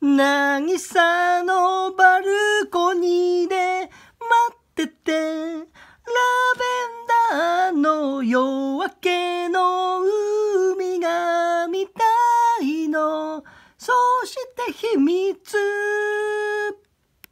渚のバルコニーで待っててラベンダーの夜明けの海が見たいのそして秘密